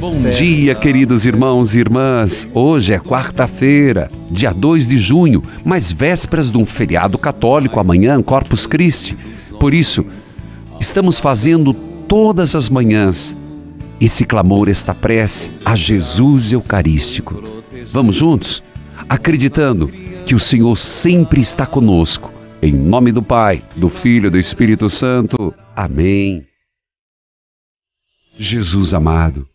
Bom dia, queridos irmãos e irmãs. Hoje é quarta-feira, dia 2 de junho, mas vésperas de um feriado católico amanhã, Corpus Christi. Por isso, estamos fazendo todas as manhãs esse clamor, esta prece a Jesus Eucarístico. Vamos juntos? Acreditando que o Senhor sempre está conosco. Em nome do Pai, do Filho e do Espírito Santo. Amém. Jesus amado,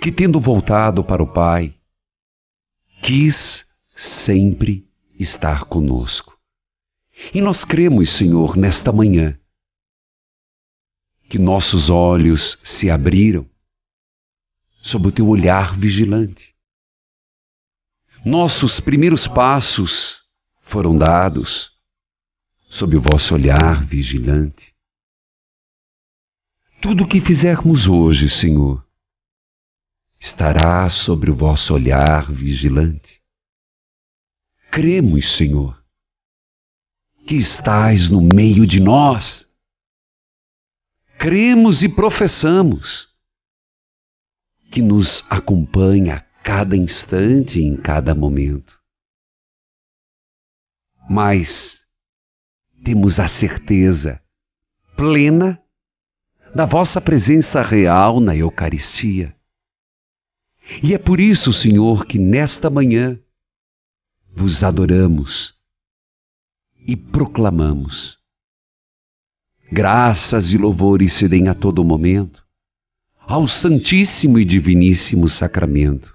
que, tendo voltado para o Pai, quis sempre estar conosco. E nós cremos, Senhor, nesta manhã, que nossos olhos se abriram sob o teu olhar vigilante. Nossos primeiros passos foram dados sob o vosso olhar vigilante. Tudo o que fizermos hoje, Senhor, estará sobre o vosso olhar vigilante. Cremos, Senhor, que estás no meio de nós. Cremos e professamos que nos acompanha a cada instante e em cada momento. Mas temos a certeza plena da vossa presença real na Eucaristia e é por isso, Senhor, que nesta manhã vos adoramos e proclamamos. Graças e louvores se deem a todo momento ao Santíssimo e Diviníssimo Sacramento.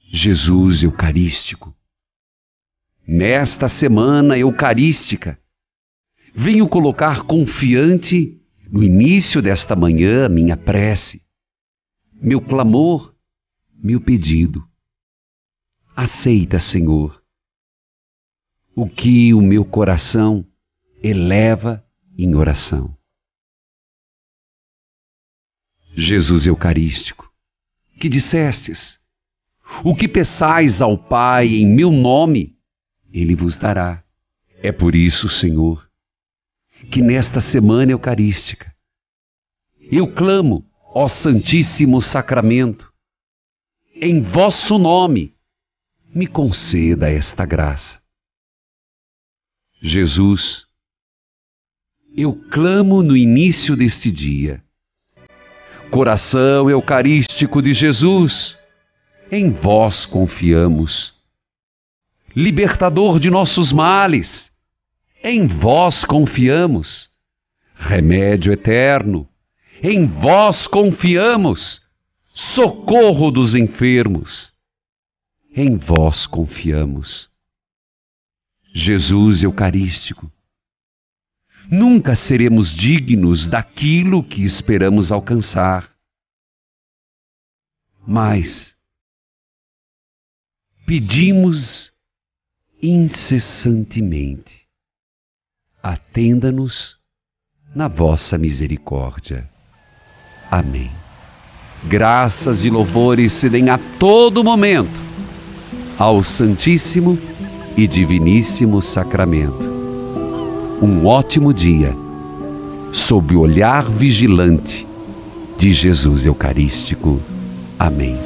Jesus Eucarístico, nesta semana eucarística, venho colocar confiante no início desta manhã a minha prece meu clamor, meu pedido. Aceita, Senhor, o que o meu coração eleva em oração. Jesus Eucarístico, que dissestes: O que peçais ao Pai em meu nome, ele vos dará. É por isso, Senhor, que nesta semana eucarística eu clamo ó Santíssimo Sacramento, em vosso nome, me conceda esta graça. Jesus, eu clamo no início deste dia, coração eucarístico de Jesus, em vós confiamos. Libertador de nossos males, em vós confiamos. Remédio eterno, em vós confiamos. Socorro dos enfermos, em vós confiamos. Jesus Eucarístico, nunca seremos dignos daquilo que esperamos alcançar. Mas pedimos incessantemente, atenda-nos na vossa misericórdia. Amém. Graças e louvores se deem a todo momento ao Santíssimo e Diviníssimo Sacramento. Um ótimo dia, sob o olhar vigilante de Jesus Eucarístico. Amém.